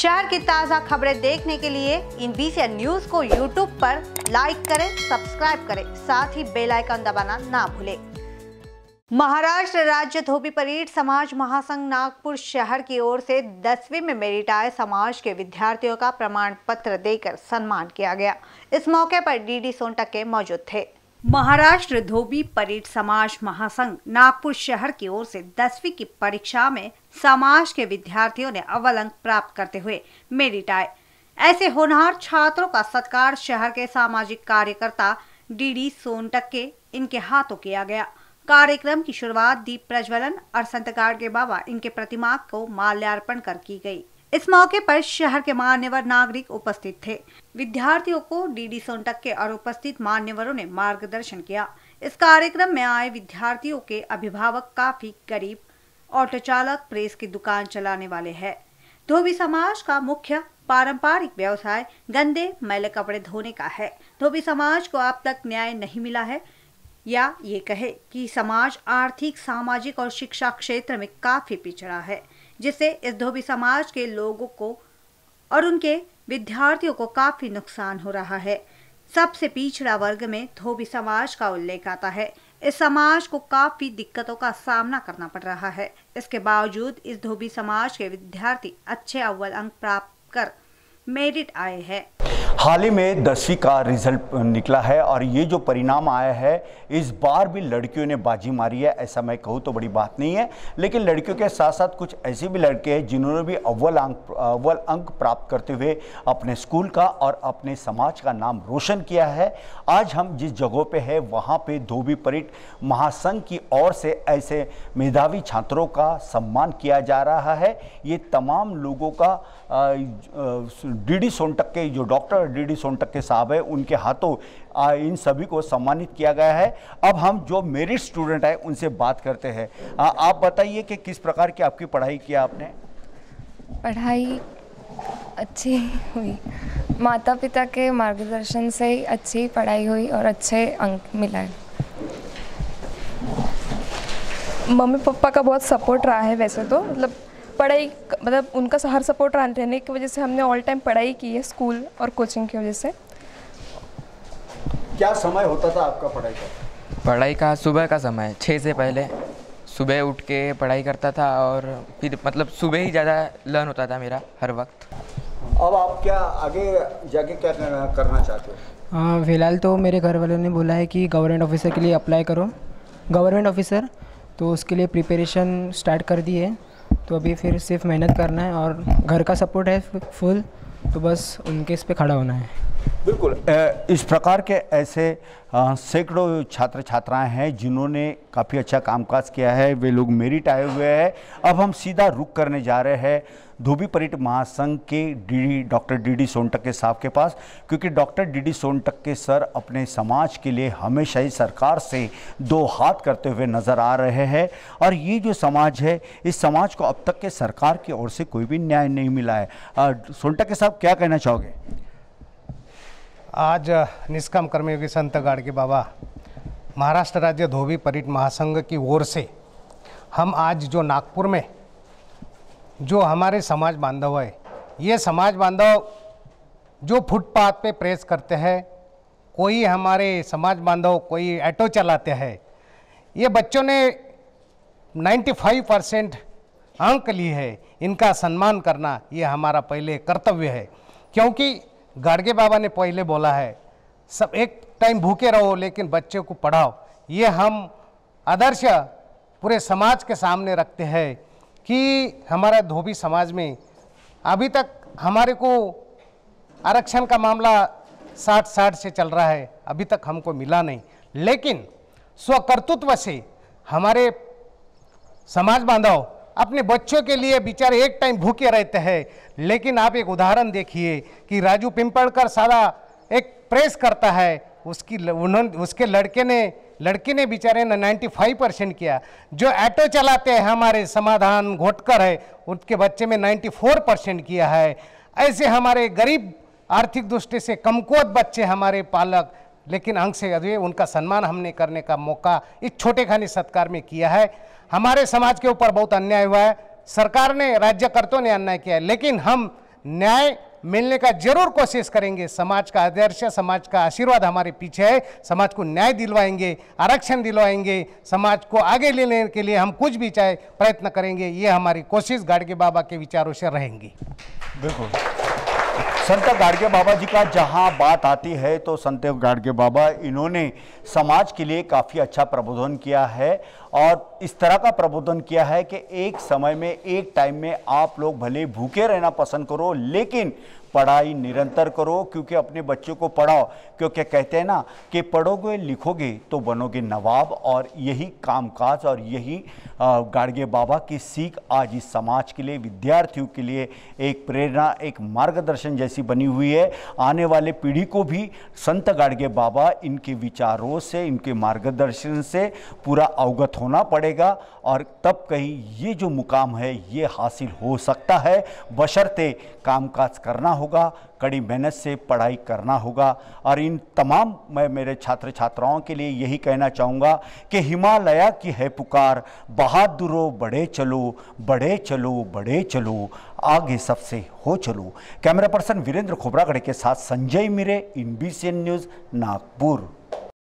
शहर की ताज़ा खबरें देखने के लिए इन बीसी न्यूज को यूट्यूब पर लाइक करें सब्सक्राइब करें साथ ही बेल आइकन दबाना ना भूलें महाराष्ट्र राज्य धोबी परीट समाज महासंघ नागपुर शहर की ओर से दसवीं में मेरिट आए समाज के विद्यार्थियों का प्रमाण पत्र देकर सम्मान किया गया इस मौके पर डीडी सोनटके मौजूद थे महाराष्ट्र धोबी परेड समाज महासंघ नागपुर शहर की ओर से दसवीं की परीक्षा में समाज के विद्यार्थियों ने अव्वल अंक प्राप्त करते हुए मेरिट आए ऐसे होनहार छात्रों का सत्कार शहर के सामाजिक कार्यकर्ता डीडी सोनटक के इनके हाथों किया गया कार्यक्रम की शुरुआत दीप प्रज्वलन और संतकार के बाबा इनके प्रतिमा को माल्यार्पण कर की गई इस मौके पर शहर के मान्यवर नागरिक उपस्थित थे विद्यार्थियों को डीडी सोनटक के और उपस्थित मान्यवरों ने मार्गदर्शन किया इस कार्यक्रम में आए विद्यार्थियों के अभिभावक काफी गरीब ऑटो चालक प्रेस की दुकान चलाने वाले हैं धोबी समाज का मुख्य पारंपरिक व्यवसाय गंदे मैले कपड़े धोने का है धोबी समाज को अब तक न्याय नहीं मिला है या ये कहे कि समाज आर्थिक सामाजिक और शिक्षा क्षेत्र में काफी पिछड़ा है जिससे इस धोबी समाज के लोगों को और उनके विद्यार्थियों को काफी नुकसान हो रहा है सबसे पिछड़ा वर्ग में धोबी समाज का उल्लेख आता है इस समाज को काफी दिक्कतों का सामना करना पड़ रहा है इसके बावजूद इस धोबी समाज के विद्यार्थी अच्छे अव्वल अंक प्राप्त कर मेरिट आए हैं हाल ही में दसवीं का रिजल्ट निकला है और ये जो परिणाम आया है इस बार भी लड़कियों ने बाजी मारी है ऐसा मैं कहूँ तो बड़ी बात नहीं है लेकिन लड़कियों के साथ साथ कुछ ऐसे भी लड़के हैं जिन्होंने भी अव्वल अंक अव्वल अंक प्राप्त करते हुए अपने स्कूल का और अपने समाज का नाम रोशन किया है आज हम जिस जगहों पर है वहाँ पर धोबी परिट महासंघ की ओर से ऐसे मेधावी छात्रों का सम्मान किया जा रहा है ये तमाम लोगों का डी डी सोनटक के जो डॉक्टर और डी डी सोनटक्के साहब है उनके हाथों इन सभी को सम्मानित किया गया है अब हम जो मेरिट स्टूडेंट है उनसे बात करते हैं आप बताइए कि किस प्रकार की आपकी पढ़ाई किया आपने पढ़ाई अच्छी हुई माता पिता के मार्गदर्शन से ही अच्छी पढ़ाई हुई और अच्छे अंक मिला मम्मी पापा का बहुत सपोर्ट रहा है वैसे तो मतलब पढ़ाई मतलब उनका हर सपोर्ट रहने की वजह से हमने ऑल टाइम पढ़ाई की है स्कूल और कोचिंग की वजह से क्या समय होता था आपका पढ़ाई का पढ़ाई का सुबह का समय छः से पहले सुबह उठ के पढ़ाई करता था और फिर मतलब सुबह ही ज़्यादा लर्न होता था मेरा हर वक्त अब आप क्या आगे जाके क्या करना चाहते हो फिलहाल तो मेरे घर वालों ने बोला है कि गवर्नमेंट ऑफिसर के लिए अप्लाई करो गवर्नमेंट ऑफिसर तो उसके लिए प्रिपरेशन स्टार्ट कर दी है तो अभी फिर सिर्फ मेहनत करना है और घर का सपोर्ट है फुल तो बस उनके इस पर खड़ा होना है बिल्कुल इस प्रकार के ऐसे सैकड़ों छात्र छात्राएं हैं जिन्होंने काफ़ी अच्छा कामकाज किया है वे लोग मेरिट आए हुए हैं अब हम सीधा रुक करने जा रहे हैं धोबी परिट महासंघ के डीडी डॉक्टर डीडी सोनटक के साहब के पास क्योंकि डॉक्टर डीडी सोनटक के सर अपने समाज के लिए हमेशा ही सरकार से दो हाथ करते हुए नज़र आ रहे हैं और ये जो समाज है इस समाज को अब तक के सरकार की ओर से कोई भी न्याय नहीं मिला है सोनटक के साहब क्या कहना चाहोगे आज निष्काम कर्मयोगी संत गाड़गे बाबा महाराष्ट्र राज्य धोबी परिट महासंघ की ओर से हम आज जो नागपुर में जो हमारे समाज बांधव है ये समाज बांधव जो फुटपाथ पे प्रेस करते हैं कोई हमारे समाज बांधव कोई ऑटो चलाते हैं ये बच्चों ने 95 परसेंट अंक लिए है इनका सम्मान करना ये हमारा पहले कर्तव्य है क्योंकि गाड़गे बाबा ने पहले बोला है सब एक टाइम भूखे रहो लेकिन बच्चे को पढ़ाओ ये हम आदर्श पूरे समाज के सामने रखते हैं कि हमारा धोबी समाज में अभी तक हमारे को आरक्षण का मामला साठ साठ से चल रहा है अभी तक हमको मिला नहीं लेकिन स्वकर्तृत्व से हमारे समाज बांधव अपने बच्चों के लिए बेचारे एक टाइम भूखे रहते हैं लेकिन आप एक उदाहरण देखिए कि राजू पिंपड़कर सारा एक प्रेस करता है उसकी उन्होंने उसके लड़के ने लड़के ने बेचारे ने 95 परसेंट किया जो ऑटो चलाते हैं हमारे समाधान घोटकर है उनके बच्चे में 94 परसेंट किया है ऐसे हमारे गरीब आर्थिक दृष्टि से कमकोत बच्चे हमारे पालक लेकिन अंक से अधूरे उनका सम्मान हमने करने का मौका इस छोटे खाने सत्कार में किया है हमारे समाज के ऊपर बहुत अन्याय हुआ है सरकार ने राज्यकर्तों ने अन्याय किया है लेकिन हम न्याय मिलने का जरूर कोशिश करेंगे समाज का आदर्श समाज का आशीर्वाद हमारे पीछे है समाज को न्याय दिलवाएंगे आरक्षण दिलवाएंगे समाज को आगे लेने के लिए हम कुछ भी चाहे प्रयत्न करेंगे ये हमारी कोशिश गाड़गे बाबा के विचारों से रहेंगी बिल्कुल संत गाड़गे बाबा जी का जहाँ बात आती है तो संत गाड़गे बाबा इन्होंने समाज के लिए काफ़ी अच्छा प्रबोधन किया है और इस तरह का प्रबोधन किया है कि एक समय में एक टाइम में आप लोग भले भूखे रहना पसंद करो लेकिन पढ़ाई निरंतर करो क्योंकि अपने बच्चों को पढ़ाओ क्योंकि कहते हैं ना कि पढ़ोगे लिखोगे तो बनोगे नवाब और यही कामकाज और यही गाड़गे बाबा की सीख आज इस समाज के लिए विद्यार्थियों के लिए एक प्रेरणा एक मार्गदर्शन जैसी बनी हुई है आने वाले पीढ़ी को भी संत गाड़गे बाबा इनके विचारों से इनके मार्गदर्शन से पूरा अवगत हो होना पड़ेगा और तब कहीं ये जो मुकाम है ये हासिल हो सकता है बशर्ते कामकाज करना होगा कड़ी मेहनत से पढ़ाई करना होगा और इन तमाम मैं मेरे छात्र छात्राओं के लिए यही कहना चाहूँगा कि हिमालय की है पुकार बहादुरो बढ़े चलो बढ़े चलो बढ़े चलो आगे सबसे हो चलो कैमरा पर्सन वीरेंद्र खोबरागढ़ के साथ Sanjay Mire in B news Nagpur